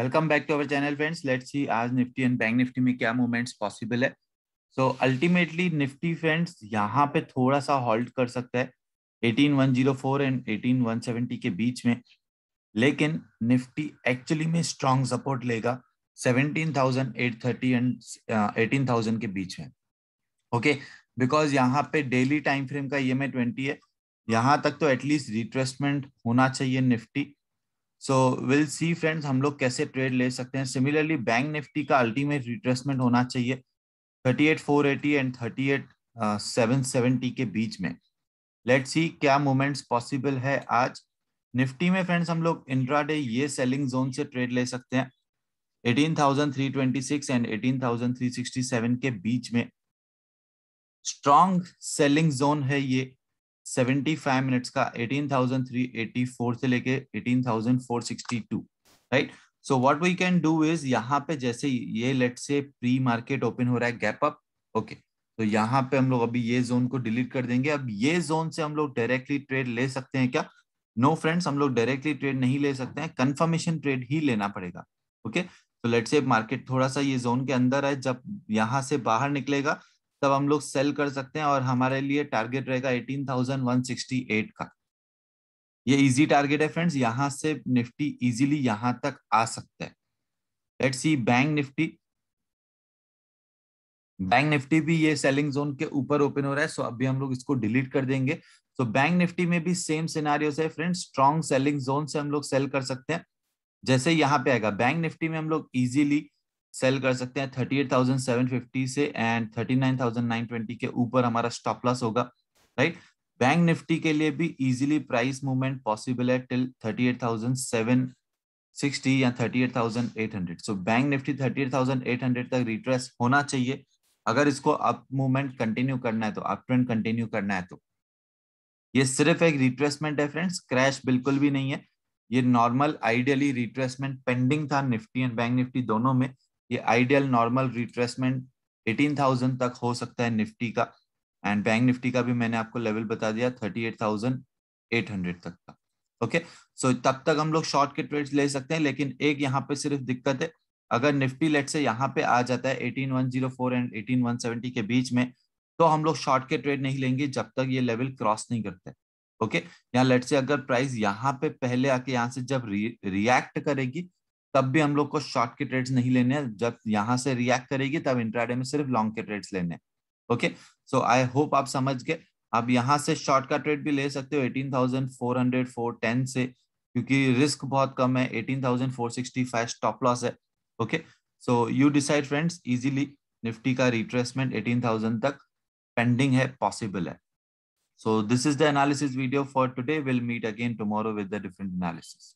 welcome back to our channel friends let's see आज Nifty and bank Nifty में क्या movements possible है so ultimately Nifty friends यहाँ पे थोड़ा सा हॉल्ट कर सकता है 18104 एंड 18170 के बीच में लेकिन निफ्टी एक्चुअली में स्ट्रांग सपोर्ट लेगा 17,830 एंड 18,000 के बीच में ओके बिकॉज यहाँ पे डेली टाइम फ्रेम का ई e एम है यहाँ तक तो एटलीस्ट रिट्रेसमेंट होना चाहिए Nifty so will see friends हम लोग कैसे ट्रेड ले सकते हैं सिमिलरली बैंक निफ्टी का अल्टीमेट रिट्रेसमेंट होना चाहिए thirty eight four eighty and thirty eight seven seventy के बीच में लेट सी क्या मोमेंट्स पॉसिबल है आज निफ्टी में फ्रेंड्स हम लोग डे ये सेलिंग जोन से ट्रेड ले सकते हैं 18,326 एंड 18,367 के बीच में स्ट्रॉन्ग सेलिंग जोन है ये सेवेंटी फाइव मिनट्स का eighteen thousand three eighty four से लेके eighteen thousand four sixty two right so what we can do is यहाँ पे जैसे ये लेट से प्री मार्केट ओपन हो रहा है गैप अप ओके तो यहाँ पे हम लोग अभी ये जोन को डिलीट कर देंगे अब ये जोन से हम लोग डायरेक्टली ट्रेड ले सकते हैं क्या नो no फ्रेंड्स हम लोग डायरेक्टली ट्रेड नहीं ले सकते हैं कंफर्मेशन ट्रेड ही लेना पड़ेगा ओके तो लेट से मार्केट थोड़ा सा ये जोन के अंदर है जब यहाँ से बाहर निकलेगा तब हम लोग सेल कर सकते हैं और हमारे लिए टारगेट रहेगा 18,168 का ये इजी टारगेट है फ्रेंड्स यहां से निफ्टी इजीली यहां तक आ सकता है let's see bank Nifty bank Nifty भी ये सेलिंग जोन के ऊपर ओपन हो रहा है सो अभी हम लोग इसको डिलीट कर देंगे तो बैंक निफ्टी में भी सेम सिनारियो से फ्रेंड्स स्ट्रॉन्ग सेलिंग जोन से हम लोग सेल कर सकते हैं जैसे यहाँ पे आएगा बैंक निफ्टी में हम लोग इजीली सेल कर सकते हैं thirty eight thousand seven fifty से and thirty nine thousand nine twenty के ऊपर हमारा स्टॉप लॉस होगा राइट बैंक निफ्टी के लिए भी इजीली प्राइस मूवमेंट पॉसिबल है till thirty eight thousand seven sixty या thirty eight thousand eight hundred so bank Nifty thirty eight thousand eight hundred तक रिट्रेस होना चाहिए अगर इसको अप मूवमेंट कंटिन्यू करना है तो अप ट्रेंड कंटिन्यू करना है तो ये सिर्फ एक रिट्रेसमेंट है फ्रेंड्स क्रैश बिल्कुल भी नहीं है ये नॉर्मल आइडियली रिट्रेसमेंट पेंडिंग था निफ्टी एंड बैंक निफ्टी दोनों में ये आइडियल नॉर्मल रिट्रेसमेंट 18,000 तक हो सकता है निफ्टी का एंड बैंक निफ्टी का भी मैंने आपको लेवल बता दिया 38,800 तक का ओके सो तब तक हम लोग शॉर्ट के ट्रेड ले सकते हैं लेकिन एक यहाँ पे सिर्फ दिक्कत है अगर निफ्टी लेट से यहाँ पे आ जाता है 18104 एंड 18170 के बीच में तो हम लोग शॉर्ट के ट्रेड नहीं लेंगे जब तक ये लेवल क्रॉस नहीं करते ओके यहाँ लेट से अगर प्राइस यहाँ पे पहले आके यहाँ से जब रि, रिएक्ट करेगी तब भी हम लोग को शॉर्ट के ट्रेड्स नहीं लेने जब यहां से रिएक्ट करेगी तब इंट्राडे में सिर्फ लॉन्ग के ट्रेड्स लेने ओके सो आई होप आप समझ गए आप यहां से शॉर्ट का ट्रेड भी ले सकते हो eighteen thousand four hundred four ten से क्योंकि रिस्क बहुत कम है eighteen thousand four sixty five stop loss है okay so you decide friends easily Nifty का रिट्रेसमेंट एटीन थाउजेंड तक पेंडिंग है पॉसिबल है so this is the analysis video for today will meet again tomorrow with the different analysis